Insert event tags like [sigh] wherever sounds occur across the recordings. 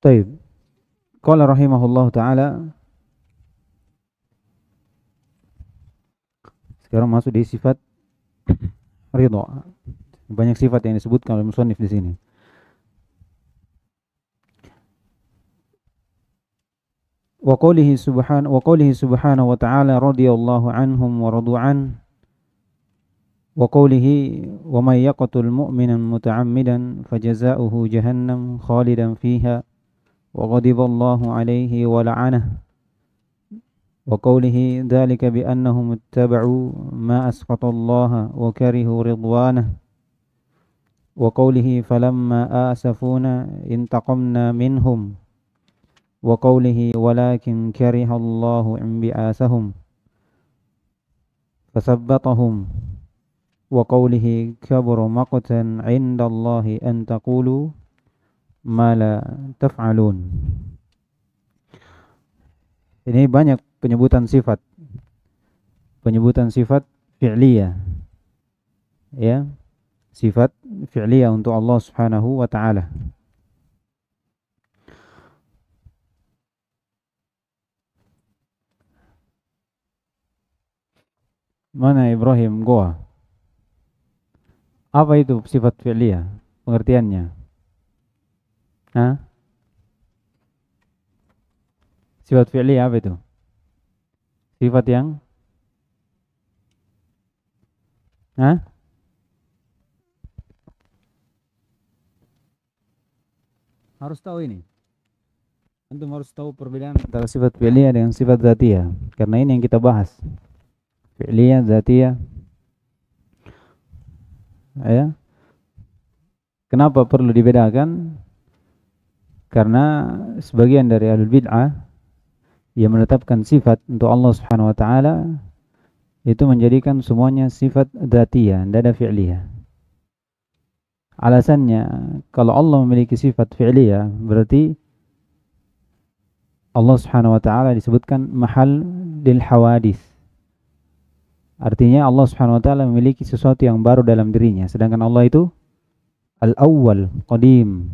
Tayib. Qala rahimahullah taala Sekarang masuk di sifat [laughs] ridha Banyak sifat yang disebutkan oleh musannif di sini. Wa qawlihi subhan wa qawlihi subhanahu wa ta'ala radhiyallahu anhum wa radu an wa qawlihi wa may yaqtul mu'minan muta'ammidan fajaza'uhu jahannam khalidan fiha وغضب الله عليه ولعنه وقوله ذلك بأنهم اتبعوا ما أسقط الله وكرهوا رضوانه وقوله فلما آسفونا انتقمنا منهم وقوله ولكن كره الله انبعاثهم فثبطهم وقوله كبر مقتا عند الله أن تقولوا Mala la taf'alun. Ini banyak penyebutan sifat. Penyebutan sifat fi'liyah. Ya. Sifat fi'liyah untuk Allah Subhanahu wa taala. Mana Ibrahim goa? Apa itu sifat fi'liyah? Pengertiannya? Hah? Sifat fi'li apa itu? Sifat yang Hah? Harus tahu ini. Antum harus tahu perbedaan antara sifat fi'liyah dengan sifat zatia, karena ini yang kita bahas. Fi'liyah, zatia. Ya. Kenapa perlu dibedakan? karena sebagian dari ahlul bid'ah ia menetapkan sifat untuk Allah Subhanahu wa taala itu menjadikan semuanya sifat dzatiyah, tidak ada fi'liyah. Alasannya kalau Allah memiliki sifat fi'liyah berarti Allah Subhanahu wa taala disebutkan mahal lil hawadis. Artinya Allah Subhanahu wa taala memiliki sesuatu yang baru dalam dirinya, sedangkan Allah itu al-awwal, qadim,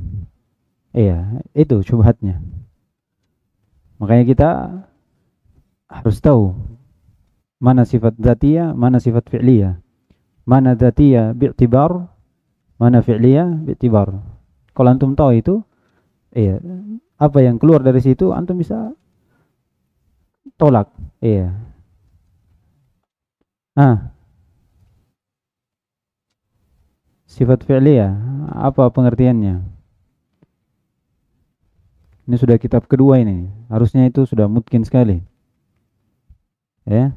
Iya, itu syubhatnya. Makanya kita harus tahu mana sifat zatia, mana sifat fi'liyah. Mana zatia bi'tibar, mana fi'liyah bi'tibar. Kalau antum tahu itu, iya, apa yang keluar dari situ antum bisa tolak. Iya. Ah. Sifat fi'liyah, apa pengertiannya? Ini sudah kitab kedua ini. Harusnya itu sudah mungkin sekali. Ya.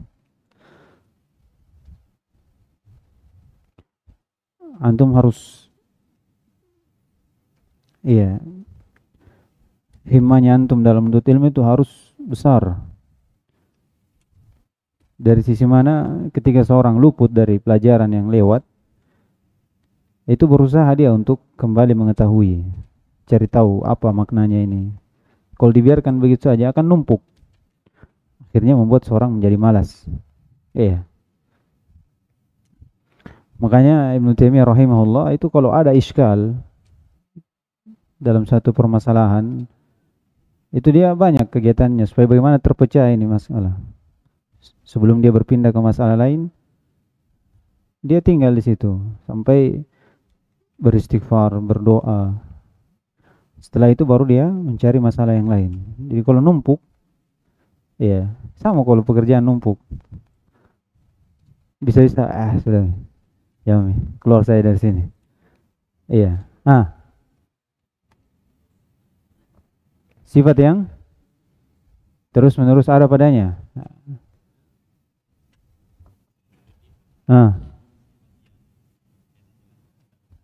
Antum harus Iya. Himmahnya antum dalam menuntut ilmu itu harus besar. Dari sisi mana ketika seorang luput dari pelajaran yang lewat itu berusaha dia untuk kembali mengetahui cari tahu apa maknanya ini. Kalau dibiarkan begitu saja akan numpuk. Akhirnya membuat seorang menjadi malas. Iya. Makanya Ibnu Taimiyah rahimahullah itu kalau ada iskal dalam satu permasalahan itu dia banyak kegiatannya supaya bagaimana terpecah ini masalah. Sebelum dia berpindah ke masalah lain, dia tinggal di situ sampai beristighfar, berdoa, setelah itu baru dia mencari masalah yang lain jadi kalau numpuk ya sama kalau pekerjaan numpuk bisa bisa ah sudah ya keluar saya dari sini iya ah sifat yang terus menerus ada padanya. Nah,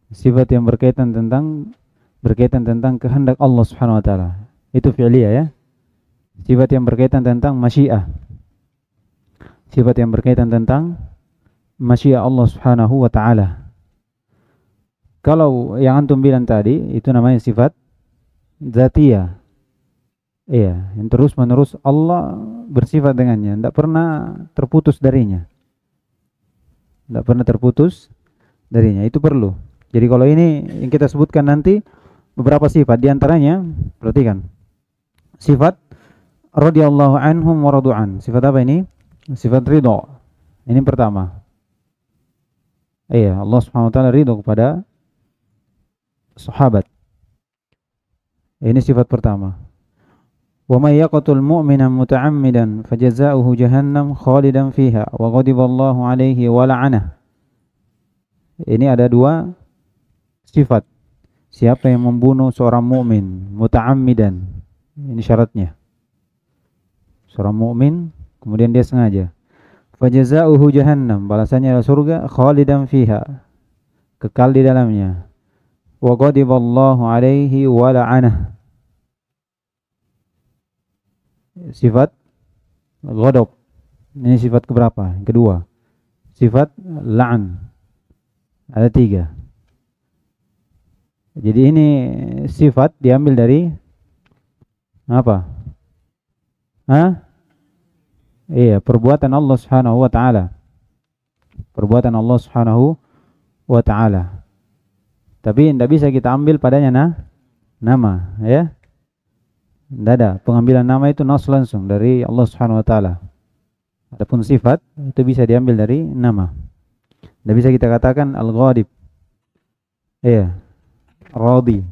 sifat yang berkaitan tentang berkaitan tentang kehendak Allah Subhanahu wa taala. Itu fi'liyah ya. Sifat yang berkaitan tentang masyiah. Sifat yang berkaitan tentang masyiah Allah Subhanahu wa taala. Kalau yang antum bilang tadi itu namanya sifat zatiyah. Iya, yang terus-menerus Allah bersifat dengannya, tidak pernah terputus darinya. Tidak pernah terputus darinya, itu perlu. Jadi kalau ini yang kita sebutkan nanti beberapa sifat diantaranya perhatikan sifat radhiyallahu anhum waradu'an sifat apa ini sifat ridho ini pertama iya Allah subhanahu wa ta'ala ridho kepada sahabat ini sifat pertama wa may yaqtul mu'mina muta'ammidan fajazaohu jahannam khalidan fiha wa ghadiballahu alaihi wa la'anah ini ada dua sifat Siapa yang membunuh seorang mukmin muta'ammidan. Ini syaratnya. Seorang mukmin kemudian dia sengaja. Fajaza'uhu jahannam, balasannya adalah surga khalidan fiha. Kekal di dalamnya. Wa ghadiballahu alaihi wa la'anah. Sifat ghadab. Ini sifat keberapa? Kedua. Sifat la'an. Ada tiga. Jadi ini sifat diambil dari apa? Hah? Iya, perbuatan Allah Subhanahu wa taala. Perbuatan Allah Subhanahu wa taala. Tapi tidak bisa kita ambil padanya nah nama, ya. Tidak ada pengambilan nama itu nas langsung dari Allah Subhanahu wa taala. Adapun sifat itu bisa diambil dari nama. Tidak bisa kita katakan al ghadib Iya, radi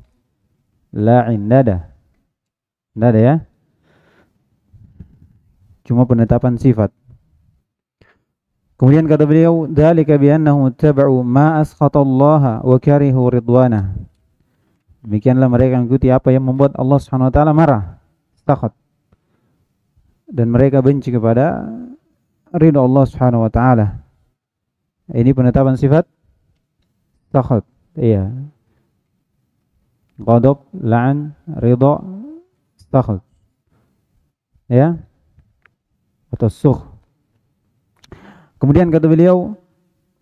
la indada tidak ada ya cuma penetapan sifat kemudian kata beliau dalika bi annahum ittaba'u ma asqatallaha wa karihu ridwanah demikianlah mereka mengikuti apa yang membuat Allah Subhanahu wa taala marah takut dan mereka benci kepada ridha Allah Subhanahu wa taala ini penetapan sifat takut iya Godok, la'an, ridho, stakhl. Ya. Atau sukh. Kemudian kata beliau,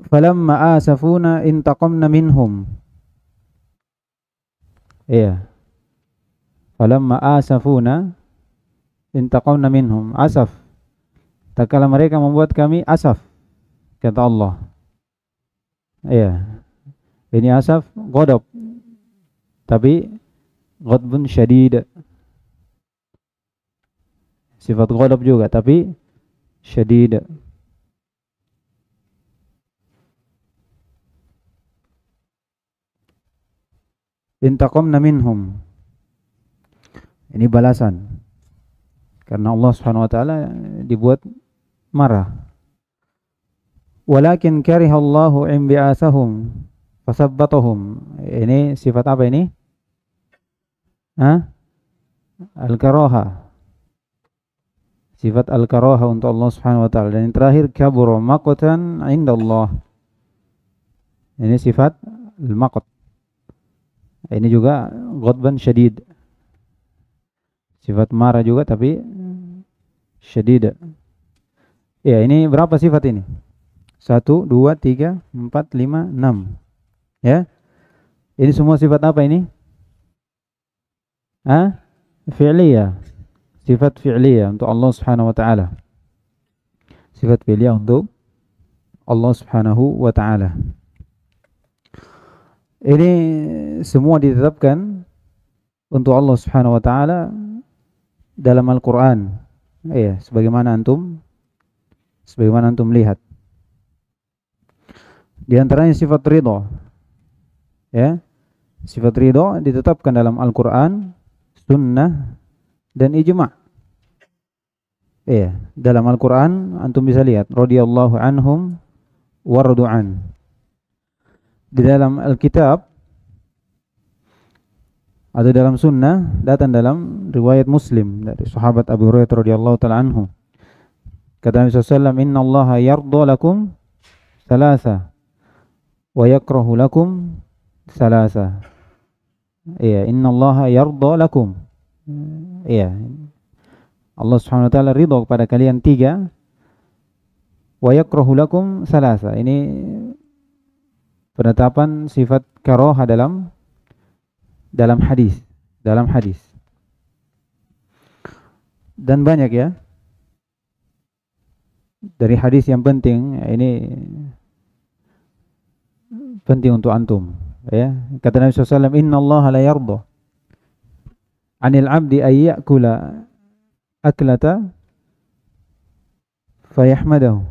"Falamma asafuna intaqamna minhum." Iya. Falamma asafuna intaqamna minhum. Asaf. Tak kala mereka membuat kami asaf. Kata Allah. Iya. Ini asaf godok tapi ghadbun syadid sifat ghadab juga tapi syadid intaqamna minhum ini balasan karena Allah Subhanahu wa taala dibuat marah walakin karihallahu imbi'asahum fasabbatuhum ini sifat apa ini Al-Karoha. Sifat Al-Karoha untuk Allah Subhanahu wa taala. Dan yang terakhir kabura maqtan indallah. Ini sifat al Ini juga ghadban syadid. Sifat marah juga tapi Shadid Ya, ini berapa sifat ini? Satu, dua, tiga, empat, lima, enam. Ya. Ini semua sifat apa ini? ah fi'liyah sifat fi'liyah untuk Allah Subhanahu wa taala sifat fi'liyah untuk Allah Subhanahu wa taala ini semua ditetapkan untuk Allah Subhanahu wa taala dalam Al-Qur'an ya sebagaimana antum sebagaimana antum lihat di antaranya sifat ridho ya sifat ridho ditetapkan dalam Al-Qur'an sunnah dan ijma. Iya, dalam Al-Qur'an antum bisa lihat radhiyallahu anhum wardu'an. Di dalam Alkitab atau dalam sunnah datang dalam riwayat Muslim dari sahabat Abu Hurairah radhiyallahu taala anhu. Kata Nabi sallallahu "Inna Allah yardha lakum thalatha wa yakrahu lakum Iya, innallaha yardha lakum. Hmm. Iya. Allah Subhanahu wa taala ridha kepada kalian tiga wa yakrahu lakum salasa. Ini penetapan sifat karoha dalam dalam hadis, dalam hadis. Dan banyak ya. Dari hadis yang penting ini penting untuk antum ya kata Nabi SAW inna Allah la yardo anil abdi ayyakula aklata fayahmadahu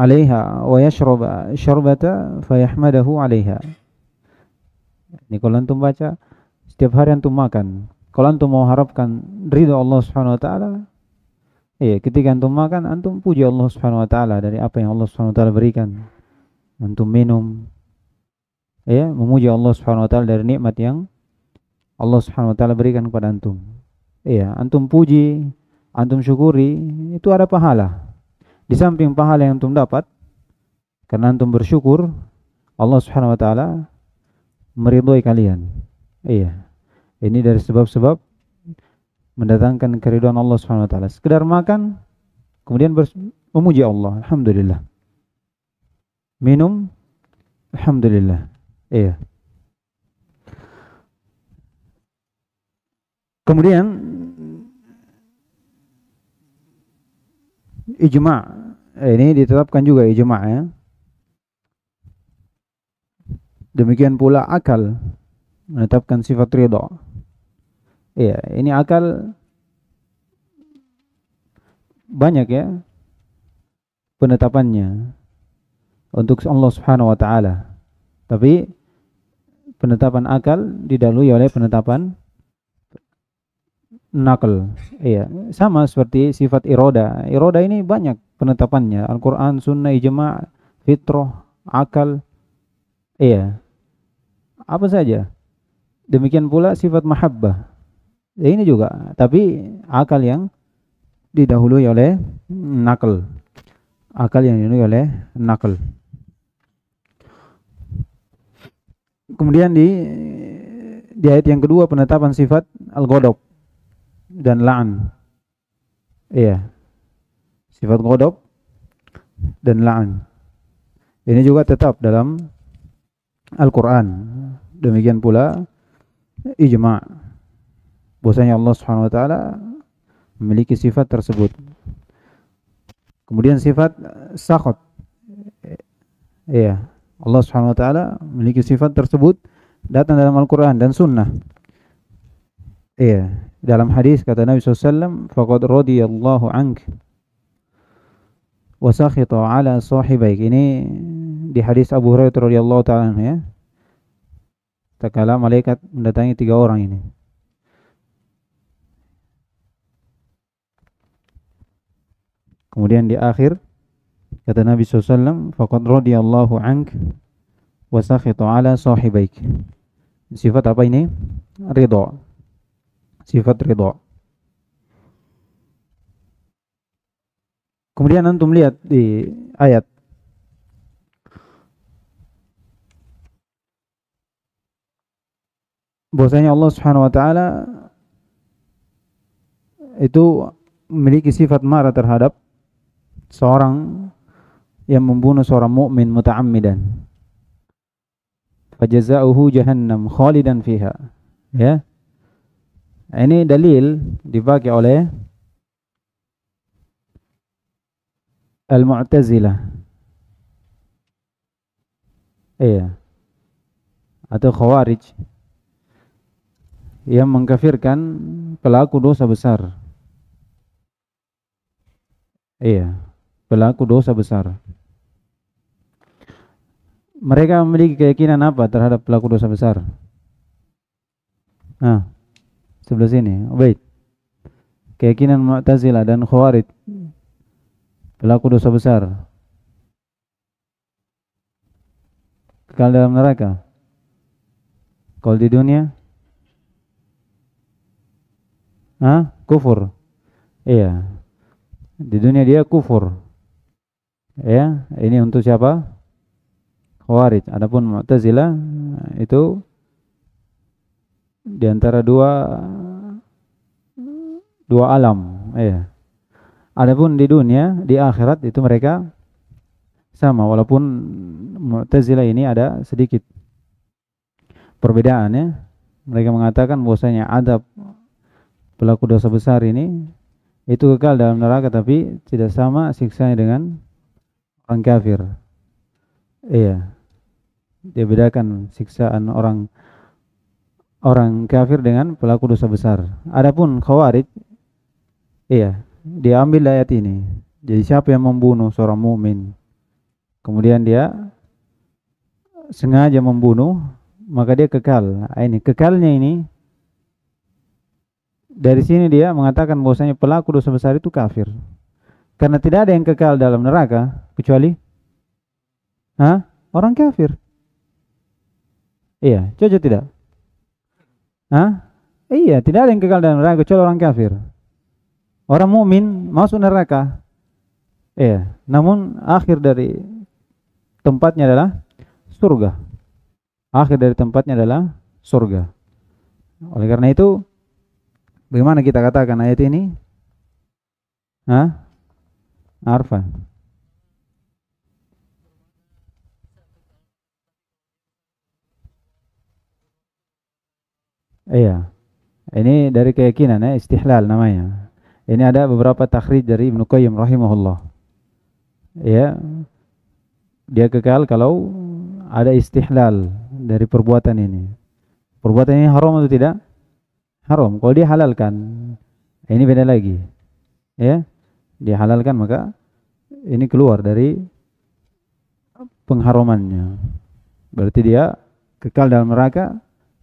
alaiha wa yashraba syarbata fayahmadahu alaiha ini kalau antum baca setiap hari antum makan kalau antum mau harapkan ridho Allah Subhanahu wa taala Iya, ketika antum makan, antum puji Allah Subhanahu wa taala dari apa yang Allah Subhanahu wa taala berikan. Antum minum. Ya, memuji Allah Subhanahu wa taala dari nikmat yang Allah Subhanahu wa taala berikan kepada antum. Iya, antum puji, antum syukuri, itu ada pahala. Di samping pahala yang antum dapat karena antum bersyukur, Allah Subhanahu wa taala meridhoi kalian. Iya. Ini dari sebab-sebab mendatangkan keriduan Allah Subhanahu wa taala. Sekedar makan kemudian memuji Allah, alhamdulillah. Minum alhamdulillah. Iya. Kemudian ijma eh, ini ditetapkan juga ijma ya. Demikian pula akal menetapkan sifat ridha. Iya, ini akal banyak ya penetapannya untuk Allah Subhanahu wa taala. Tapi penetapan akal didahului oleh penetapan nakal. Iya, sama seperti sifat iroda. Iroda ini banyak penetapannya. Al-Qur'an, sunnah, ijma', fitrah, akal. Iya. Apa saja. Demikian pula sifat mahabbah. Ya, ini juga tapi akal yang didahului oleh nakal akal yang didahului oleh nakal kemudian di di ayat yang kedua penetapan sifat al-ghadab dan la'an iya sifat ghadab dan la'an ini juga tetap dalam Al-Qur'an demikian pula ijma' bahwasanya Allah Subhanahu wa taala memiliki sifat tersebut. Kemudian sifat eh, sakot. Eh, iya, Allah Subhanahu wa taala memiliki sifat tersebut datang dalam Al-Qur'an dan sunnah. Iya, dalam hadis kata Nabi SAW, "Faqad radiyallahu ank wa sakhita 'ala sahibaik." Ini di hadis Abu Hurairah radhiyallahu taala ya. Tatkala malaikat mendatangi tiga orang ini. Kemudian di akhir kata Nabi SAW, Fakat radiyallahu ank wa sakhita ala sahibaik." Sifat apa ini? Ridho. Sifat ridho. Kemudian antum lihat di ayat bahwasanya Allah Subhanahu wa taala itu memiliki sifat marah terhadap seorang yang membunuh seorang mukmin muta'ammidan fajazauhu jahannam khalidan fiha ya ini dalil dipakai oleh al-mu'tazilah iya atau khawarij yang mengkafirkan pelaku dosa besar iya pelaku dosa besar. Mereka memiliki keyakinan apa terhadap pelaku dosa besar? Nah, sebelah sini, wait. Keyakinan Mu'tazilah dan Khawarij pelaku dosa besar. Kekal dalam neraka. Kalau di dunia? Hah? Kufur. Iya. Di dunia dia kufur ya ini untuk siapa khawarij adapun mu'tazilah itu di antara dua dua alam ya adapun di dunia di akhirat itu mereka sama walaupun mu'tazilah ini ada sedikit perbedaan ya mereka mengatakan bahwasanya adab pelaku dosa besar ini itu kekal dalam neraka tapi tidak sama siksanya dengan orang kafir. Iya. Dia bedakan siksaan orang orang kafir dengan pelaku dosa besar. Adapun khawarij iya, dia ambil ayat ini. Jadi siapa yang membunuh seorang mukmin kemudian dia sengaja membunuh maka dia kekal. Nah, ini kekalnya ini dari sini dia mengatakan bahwasanya pelaku dosa besar itu kafir. Karena tidak ada yang kekal dalam neraka kecuali Hah? orang kafir. Iya, cocok tidak? Hah? Iya, tidak ada yang kekal dalam neraka kecuali orang kafir. Orang mukmin masuk neraka. Iya, namun akhir dari tempatnya adalah surga. Akhir dari tempatnya adalah surga. Oleh karena itu, bagaimana kita katakan ayat ini? Hah? Arfa. Iya. Ini dari keyakinan ya, istihlal namanya. Ini ada beberapa takhrij dari Ibnu Qayyim rahimahullah. Ya. Dia kekal kalau ada istihlal dari perbuatan ini. Perbuatan ini haram atau tidak? Haram. Kalau dia halalkan, ini beda lagi. Ya dihalalkan maka ini keluar dari pengharumannya. Berarti dia kekal dalam neraka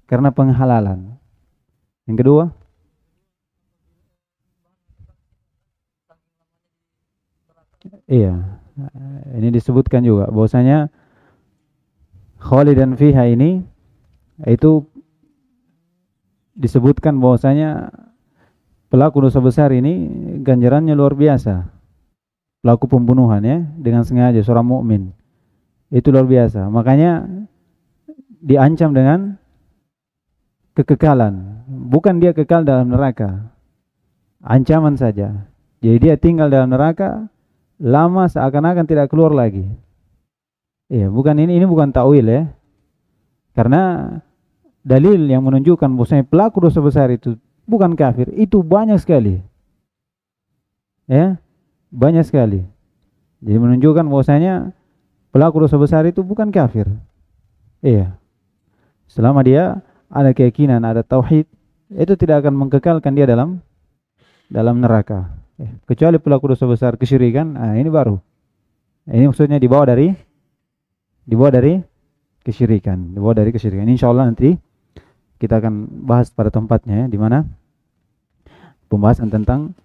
karena penghalalan. Yang kedua, Iya, ini disebutkan juga bahwasanya Khalid dan Fiha ini itu disebutkan bahwasanya pelaku dosa besar ini ganjarannya luar biasa. Pelaku pembunuhan ya dengan sengaja seorang mukmin. Itu luar biasa. Makanya diancam dengan kekekalan. Bukan dia kekal dalam neraka. Ancaman saja. Jadi dia tinggal dalam neraka lama seakan-akan tidak keluar lagi. Iya, bukan ini ini bukan takwil ya. Karena dalil yang menunjukkan bahwasanya pelaku dosa besar itu bukan kafir. Itu banyak sekali. Ya, banyak sekali. Jadi menunjukkan bahwasanya pelaku dosa besar itu bukan kafir. Iya. Selama dia ada keyakinan, ada tauhid, itu tidak akan mengkekalkan dia dalam dalam neraka. Ya. Kecuali pelaku dosa besar kesyirikan, nah ini baru. Eh, ini maksudnya dibawa dari dibawa dari kesyirikan, dibawa dari kesyirikan. Insya Allah nanti kita akan bahas pada tempatnya ya, di mana pembahasan tentang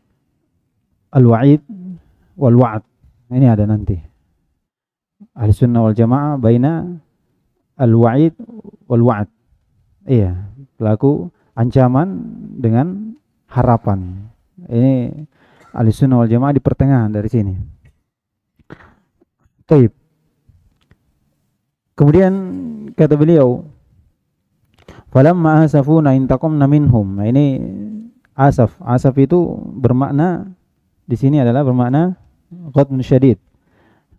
al-wa'id wal wa'ad. Ini ada nanti. Ahli sunnah wal jamaah baina al-wa'id wal wa'ad. Iya, pelaku ancaman dengan harapan. Ini ahli sunnah wal jamaah di pertengahan dari sini. Taib. Kemudian kata beliau, Falamma na intakom naminhum. Nah, ini asaf. Asaf itu bermakna di sini adalah bermakna god syadid.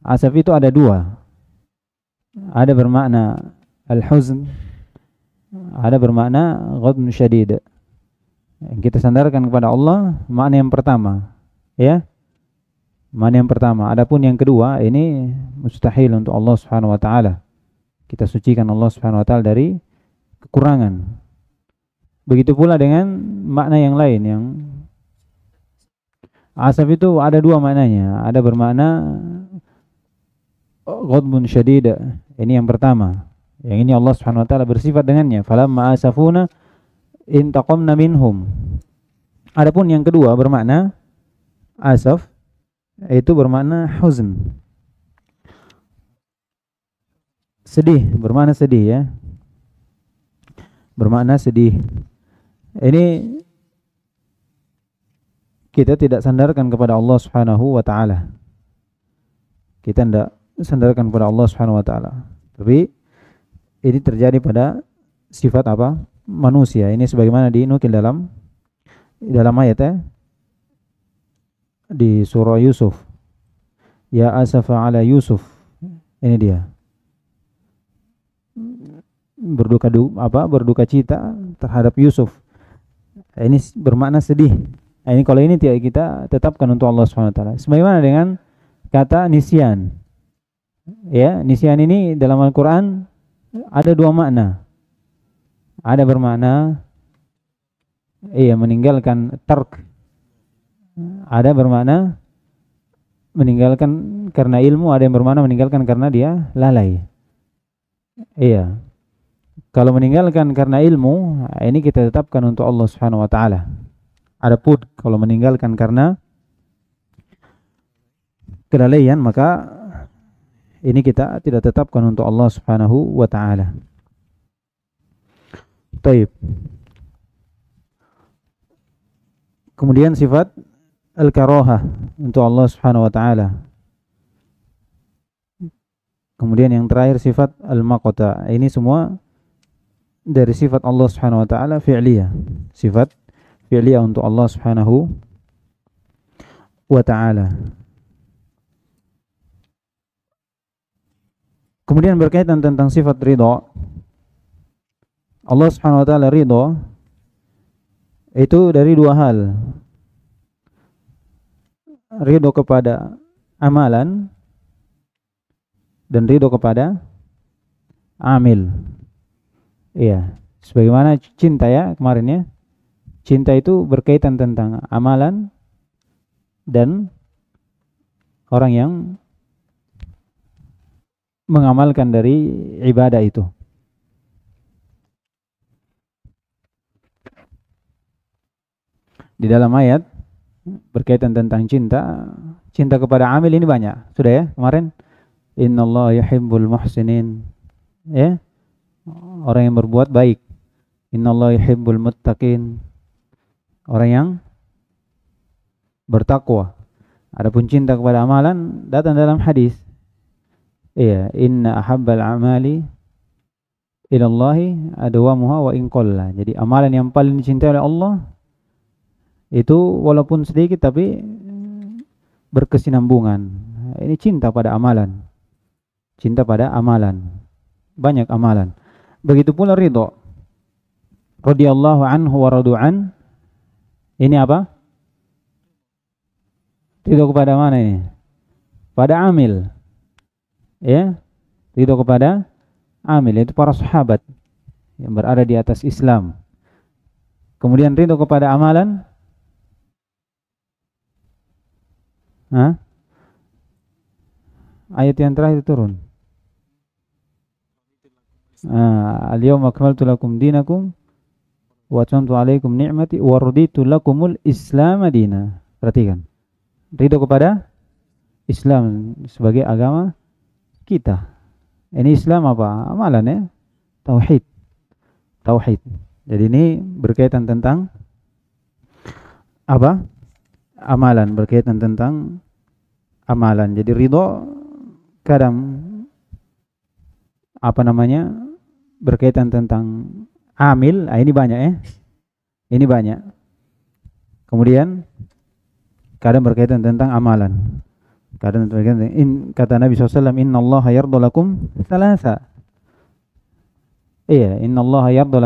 Asaf itu ada dua. Ada bermakna al-huzn, ada bermakna ghadun syadid. Kita sandarkan kepada Allah makna yang pertama, ya. Makna yang pertama. Adapun yang kedua ini mustahil untuk Allah Subhanahu wa taala. Kita sucikan Allah Subhanahu wa taala dari kekurangan. Begitu pula dengan makna yang lain yang asaf itu ada dua maknanya. Ada bermakna ghadbun syadida. Ini yang pertama. Yang ini Allah Subhanahu wa taala bersifat dengannya, falamma asafuna intaqamna minhum. Adapun yang kedua bermakna asaf itu bermakna huzn. Sedih, bermakna sedih ya bermakna sedih. Ini kita tidak sandarkan kepada Allah Subhanahu wa taala. Kita tidak sandarkan kepada Allah Subhanahu wa taala. Tapi ini terjadi pada sifat apa? manusia. Ini sebagaimana dinukil dalam dalam ayatnya eh? di surah Yusuf. Ya asafa ala Yusuf. Ini dia berduka du, apa berduka cita terhadap Yusuf. Ini bermakna sedih. Nah, ini kalau ini tidak kita tetapkan untuk Allah Subhanahu wa taala. Sebagaimana dengan kata nisyan. Ya, nisyan ini dalam Al-Qur'an ada dua makna. Ada bermakna iya meninggalkan terk. Ada bermakna meninggalkan karena ilmu, ada yang bermakna meninggalkan karena dia lalai. Iya, kalau meninggalkan karena ilmu, ini kita tetapkan untuk Allah Subhanahu wa taala. Adapun kalau meninggalkan karena kelalaian maka ini kita tidak tetapkan untuk Allah Subhanahu wa taala. Baik. Kemudian sifat al-karoha untuk Allah Subhanahu wa taala. Kemudian yang terakhir sifat al-maqta. Ini semua dari sifat Allah Subhanahu wa taala fi'liyah. Sifat fi'liyah untuk Allah Subhanahu wa taala. Kemudian berkaitan tentang sifat ridha. Allah Subhanahu wa taala ridha itu dari dua hal. Ridho kepada amalan dan ridho kepada amil. Iya, sebagaimana cinta ya kemarin ya. Cinta itu berkaitan tentang amalan dan orang yang mengamalkan dari ibadah itu. Di dalam ayat berkaitan tentang cinta, cinta kepada amil ini banyak. Sudah ya kemarin? Inna Allah yuhibbul muhsinin. Ya orang yang berbuat baik. Innallahi yuhibbul muttaqin. Orang yang bertakwa. Adapun cinta kepada amalan datang dalam hadis. Iya, inna ahabbal amali ilallahi adwamuha wa in Jadi amalan yang paling dicintai oleh Allah itu walaupun sedikit tapi berkesinambungan. Ini cinta pada amalan. Cinta pada amalan. Banyak amalan. Begitu pula ridho. Radiyallahu anhu wa radu'an. Ini apa? Ridho kepada mana ini? Pada amil. Ya. Ridho kepada amil. Itu para sahabat yang berada di atas Islam. Kemudian ridho kepada amalan. Hah? Ayat yang terakhir turun al-yawma akmaltu lakum dinakum wa atmamtu alaikum ni'mati wa raditu lakumul islam madina. Perhatikan. Ridho kepada Islam sebagai agama kita. Ini Islam apa? Amalan ya. Tauhid. Tauhid. Jadi ini berkaitan tentang apa? Amalan berkaitan tentang amalan. Jadi ridho kadang apa namanya? berkaitan tentang amil, ah, ini banyak ya. Ini banyak. Kemudian kadang berkaitan tentang amalan. Kadang berkaitan tentang, in, kata Nabi SAW, Inna Allah yardolakum salasa. Iya, Inna Allah yardu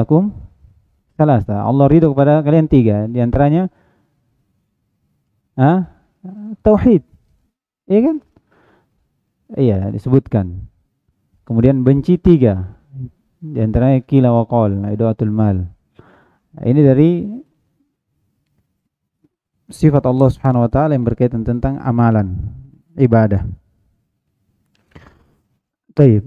salasa. Allah ridho kepada kalian tiga. Di antaranya, ah, tauhid. Iya kan? Iya, disebutkan. Kemudian benci tiga. Di antaranya kila wa qol, idatul mal. Nah, ini dari sifat Allah Subhanahu wa taala yang berkaitan tentang amalan, ibadah. Baik.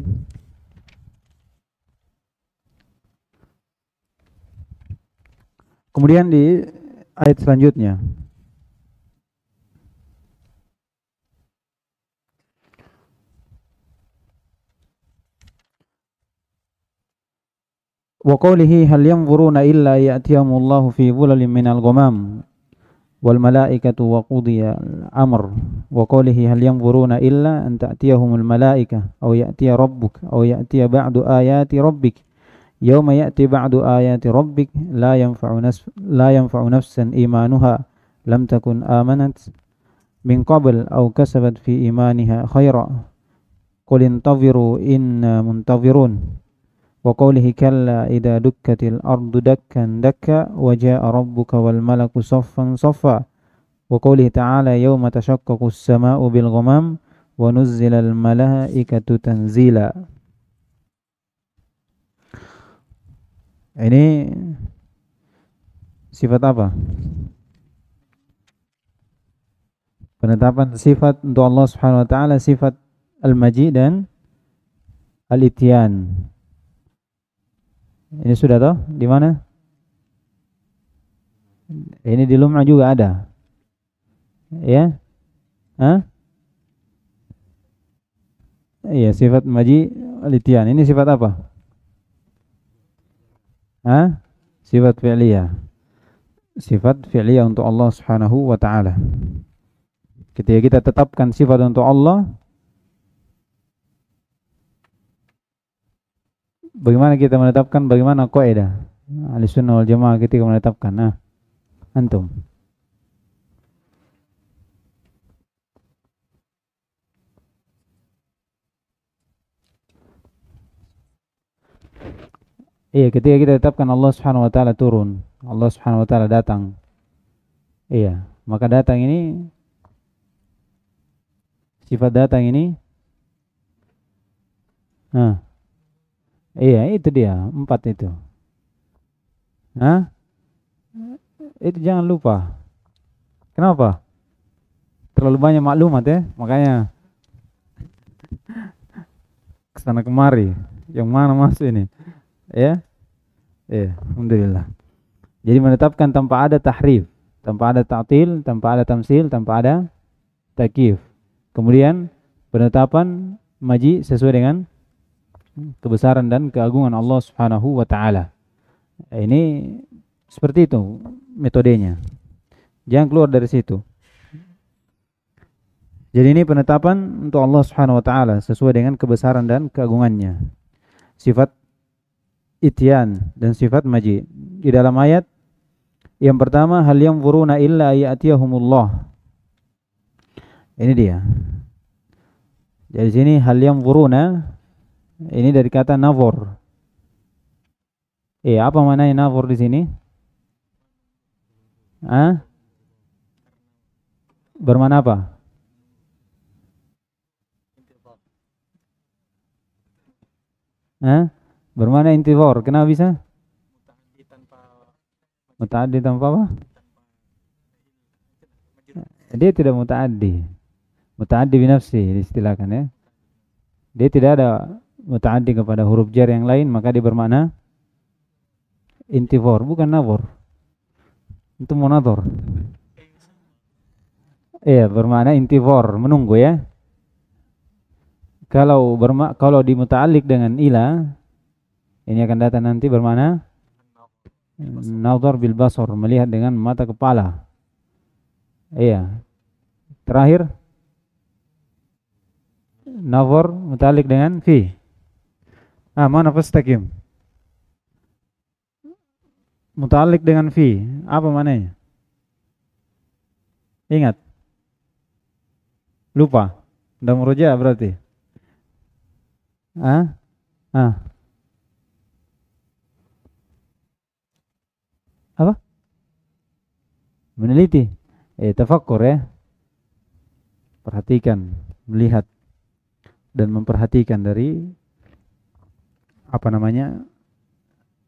Kemudian di ayat selanjutnya وقوله هل ينظرون إلا يأتيهم الله في ظلل من الغمام والملائكة وقضي الأمر وقوله هل ينظرون إلا أن تأتيهم الملائكة أو يأتي ربك أو يأتي بعد آيات ربك يوم يأتي بعد آيات ربك لا ينفع نفس لا ينفع نفسا إيمانها لم تكن آمنت من قبل أو كسبت في إيمانها خيرا قل انتظروا إنا منتظرون وقوله كلا إذا دكت الأرض دكا دكا وجاء ربك والملك صفا صفا وقوله تعالى يوم تشقق السماء بالغمام ونزل الملائكة تنزيلا ini sifat apa? Penetapan sifat untuk Allah Subhanahu wa taala sifat al-maji dan al-ityan. Ini sudah toh? Di mana? Ini di Lum'ah juga ada. Ya? Hah? Iya, sifat maji litian. Ini sifat apa? Hah? Sifat fi'liyah. Sifat fi'liyah untuk Allah Subhanahu wa taala. Ketika kita tetapkan sifat untuk Allah, bagaimana kita menetapkan bagaimana kaidah ahli sunnah wal jamaah ketika menetapkan nah antum Iya, ketika kita tetapkan Allah Subhanahu wa taala turun, Allah Subhanahu wa taala datang. Iya, maka datang ini sifat datang ini nah Iya, itu dia, empat itu. nah Itu jangan lupa. Kenapa? Terlalu banyak maklumat ya, makanya kesana kemari. Yang mana masuk ini? Ya, ya, alhamdulillah. Jadi menetapkan tanpa ada tahrif, tanpa ada ta'til, tanpa ada tamsil, tanpa ada takif. Kemudian penetapan maji sesuai dengan kebesaran dan keagungan Allah Subhanahu wa taala. Ini seperti itu metodenya. Jangan keluar dari situ. Jadi ini penetapan untuk Allah Subhanahu wa taala sesuai dengan kebesaran dan keagungannya. Sifat ityan dan sifat maji. Di dalam ayat yang pertama hal yang furuna illa ayatiyahumullah. Ini dia. Jadi sini hal yang furuna ini dari kata navor. Eh apa mana maknanya navor di sini? Ah? Bermana apa? Ah? Bermana intivor? Kenapa bisa? Muta'addi tanpa apa? Dia tidak muta'addi. Muta'addi binafsi kan ya. Dia tidak ada mutaaddi kepada huruf jar yang lain maka dia bermakna intifor bukan navor itu monator iya bermakna intifor menunggu ya kalau bermak kalau dimutalik dengan ila ini akan datang nanti bermakna navor bil basar melihat dengan mata kepala iya terakhir navor mutalik dengan fi Ah, ma nastaqim mutalik dengan fi apa mananya ingat lupa udah merujak berarti ah ah apa meneliti eh tafakur ya perhatikan melihat dan memperhatikan dari apa namanya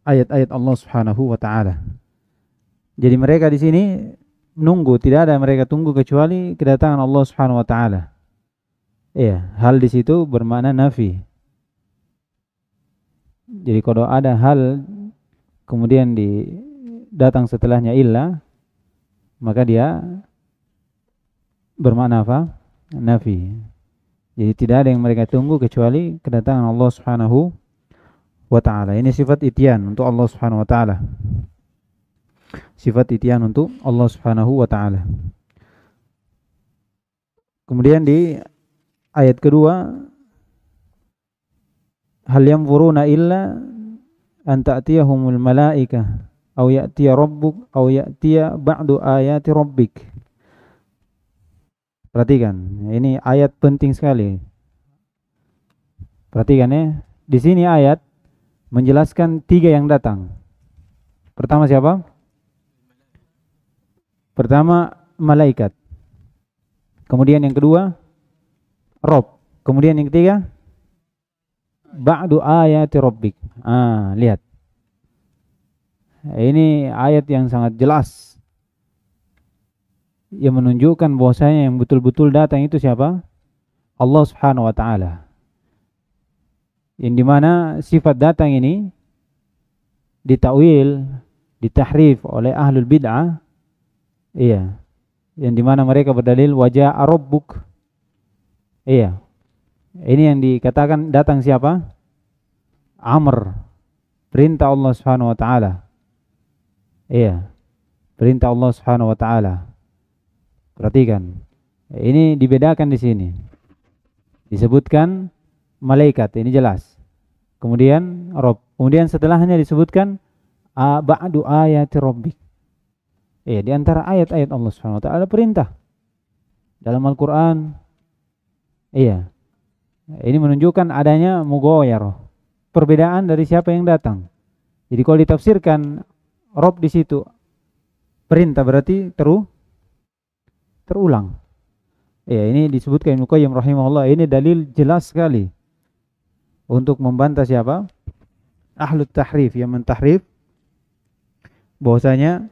ayat-ayat Allah Subhanahu wa taala. Jadi mereka di sini menunggu, tidak ada mereka tunggu kecuali kedatangan Allah Subhanahu wa taala. Iya, hal di situ bermakna nafi. Jadi kalau ada hal kemudian di datang setelahnya illa maka dia bermakna apa? Nafi. Jadi tidak ada yang mereka tunggu kecuali kedatangan Allah Subhanahu wa taala. Ini sifat itian untuk Allah Subhanahu wa taala. Sifat itian untuk Allah Subhanahu wa taala. Kemudian di ayat kedua hal yang furuna illa an ta'tiyahumul malaikah au ya'tiya rabbuk au ya'tiya ba'du ayati rabbik. Perhatikan, ini ayat penting sekali. Perhatikan ya, di sini ayat menjelaskan tiga yang datang. Pertama siapa? Pertama malaikat. Kemudian yang kedua Rob. Kemudian yang ketiga Ba'du ayati rabbik. Ah, lihat. Ini ayat yang sangat jelas yang menunjukkan bahwasanya yang betul-betul datang itu siapa? Allah Subhanahu wa taala yang dimana sifat datang ini ditawil, ditahrif oleh ahlul bid'ah. Iya. Yang dimana mereka berdalil wajah arobuk Iya. Ini yang dikatakan datang siapa? Amr. Perintah Allah Subhanahu wa taala. Iya. Perintah Allah Subhanahu wa taala. Perhatikan. Ini dibedakan di sini. Disebutkan malaikat ini jelas. Kemudian Rob. Kemudian setelahnya disebutkan ba'du ayati rabbik. Ya, di antara ayat-ayat Allah Subhanahu wa taala ada perintah dalam Al-Qur'an. Iya. Ini menunjukkan adanya mugoyar. Perbedaan dari siapa yang datang. Jadi kalau ditafsirkan Rob di situ perintah berarti teru terulang. Ya, ini disebutkan Ibnu Qayyim rahimahullah, ini dalil jelas sekali untuk membantah siapa? Ahlut tahrif yang mentahrif bahwasanya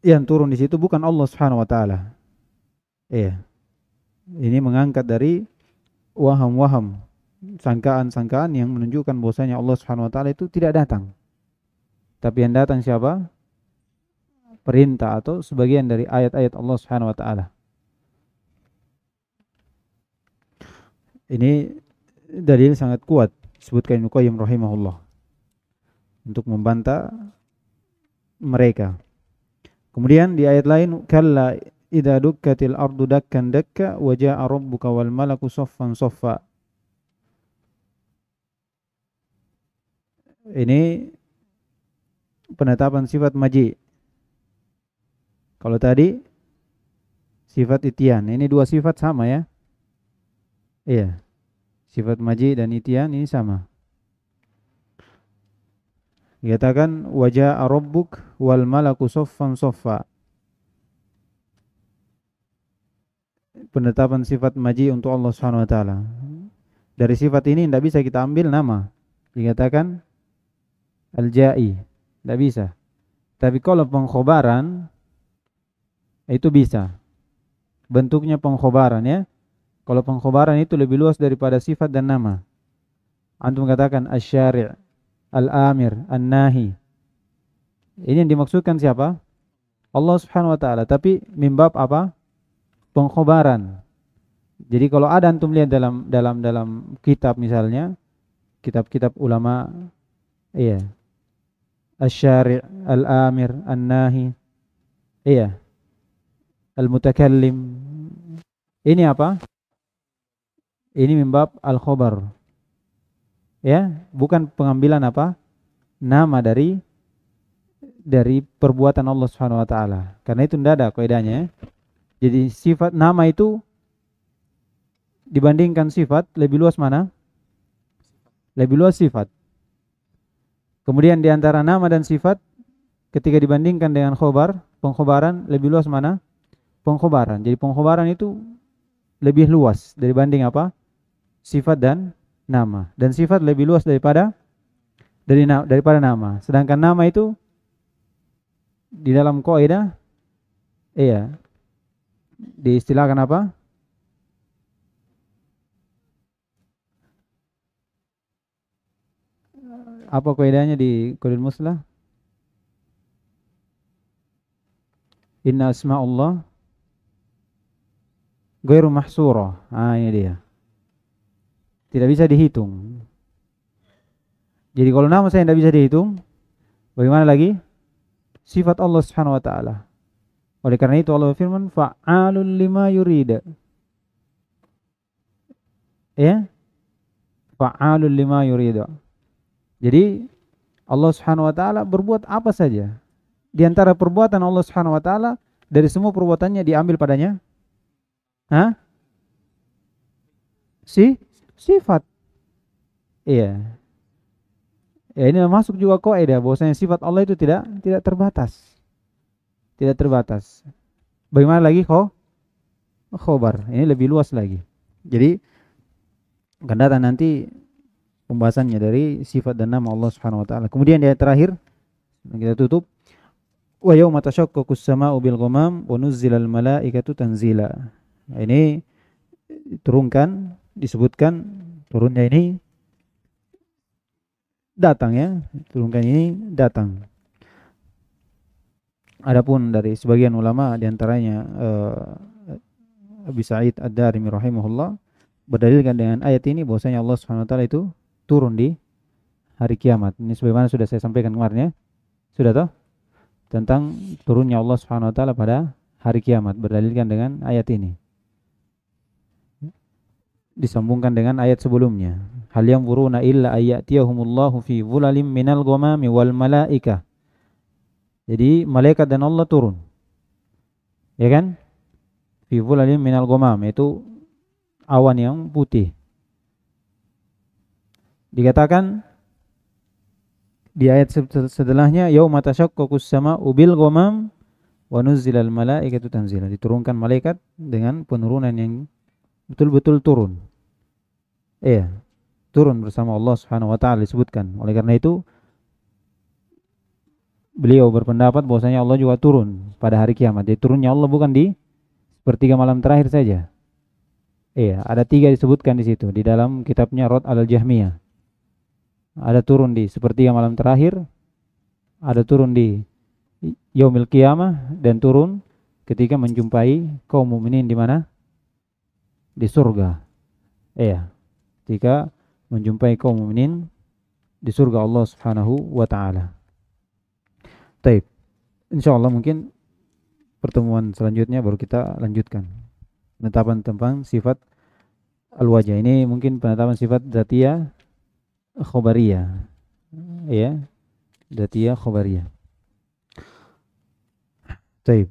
yang turun di situ bukan Allah Subhanahu wa taala. Iya. Ini mengangkat dari waham-waham, sangkaan-sangkaan yang menunjukkan bahwasanya Allah Subhanahu wa taala itu tidak datang. Tapi yang datang siapa? Perintah atau sebagian dari ayat-ayat Allah Subhanahu wa taala. Ini dalil sangat kuat sebutkan Ibnu Qayyim rahimahullah untuk membantah mereka. Kemudian di ayat lain kalla idza dukkatil ardu dakkan dakka wa jaa rabbuka wal malaku saffan saffa. Ini penetapan sifat maji. Kalau tadi sifat itian, ini dua sifat sama ya. Iya. Sifat maji dan itian ini sama. Dikatakan wajah arobuk wal malaku soffan soffa. Penetapan sifat maji untuk Allah Subhanahu wa taala. Dari sifat ini tidak bisa kita ambil nama. Dikatakan al-ja'i. Tidak bisa. Tapi kalau pengkhobaran itu bisa. Bentuknya pengkhobaran ya. Kalau pengkhobaran itu lebih luas daripada sifat dan nama. Antum katakan asyari', al-amir, an-nahi. Ini yang dimaksudkan siapa? Allah Subhanahu wa taala. Tapi mimbab apa? Pengkhobaran. Jadi kalau ada antum lihat dalam dalam dalam kitab misalnya, kitab-kitab ulama iya. Asyari', al-amir, an-nahi. Iya. Al-mutakallim. Ini apa? Ini membab al-khobar. Ya, bukan pengambilan apa? Nama dari dari perbuatan Allah Subhanahu wa taala. Karena itu tidak ada kaidahnya. Jadi sifat nama itu dibandingkan sifat lebih luas mana? Lebih luas sifat. Kemudian diantara nama dan sifat ketika dibandingkan dengan khobar, pengkhobaran lebih luas mana? Pengkhobaran. Jadi pengkhobaran itu lebih luas dari banding apa? sifat dan nama. Dan sifat lebih luas daripada dari na daripada nama. Sedangkan nama itu di dalam kaidah iya diistilahkan apa? Apa kaidahnya di quran Muslah? Inna asma Allah ghairu mahsura. Ah ini dia tidak bisa dihitung. Jadi kalau nama saya tidak bisa dihitung, bagaimana lagi? Sifat Allah Subhanahu wa taala. Oleh karena itu Allah firman fa'alul lima yurida. Ya? Fa'alul lima yurida. Jadi Allah Subhanahu wa taala berbuat apa saja. Di antara perbuatan Allah Subhanahu wa taala dari semua perbuatannya diambil padanya. Hah? Si sifat iya ya ini masuk juga kok kaidah ya, bahwasanya sifat Allah itu tidak tidak terbatas tidak terbatas bagaimana lagi kok khobar ini lebih luas lagi jadi akan datang nanti pembahasannya dari sifat dan nama Allah Subhanahu wa taala. Kemudian yang terakhir kita tutup wa yauma tashaqqaqu as-sama'u bil ghamam wa nuzzila al-malaikatu tanzila. Ini turunkan disebutkan turunnya ini datang ya turunkan ini datang Adapun dari sebagian ulama diantaranya uh, Abi Sa'id Ad-Darimi rahimahullah berdalilkan dengan ayat ini bahwasanya Allah Subhanahu wa taala itu turun di hari kiamat. Ini sebagaimana sudah saya sampaikan kemarin ya. Sudah toh? Tentang turunnya Allah Subhanahu wa taala pada hari kiamat berdalilkan dengan ayat ini disambungkan dengan ayat sebelumnya. Hal yang buruna illa ayatiyahumullahu fi zulalim minal ghamami wal malaika. Jadi malaikat dan Allah turun. Ya kan? Fi zulalim minal ghamam itu awan yang putih. Dikatakan di ayat setelahnya yauma tashaqqaqus sama'u bil ghamam wa nuzzilal malaikatu tanzila. Diturunkan malaikat dengan penurunan yang betul-betul turun. Iya, turun bersama Allah Subhanahu wa taala disebutkan. Oleh karena itu beliau berpendapat bahwasanya Allah juga turun pada hari kiamat. Jadi turunnya Allah bukan di sepertiga malam terakhir saja. Iya, ada tiga disebutkan di situ di dalam kitabnya Rod al-Jahmiyah. Ada turun di sepertiga malam terakhir, ada turun di Yaumil Qiyamah dan turun ketika menjumpai kaum mukminin di mana? di surga. Iya. Jika menjumpai kaum mukminin di surga Allah Subhanahu wa taala. Insya Insyaallah mungkin pertemuan selanjutnya baru kita lanjutkan penetapan tentang sifat al-wajah ini mungkin penetapan sifat zatia khobariyah ya zatia khobariyah Taib.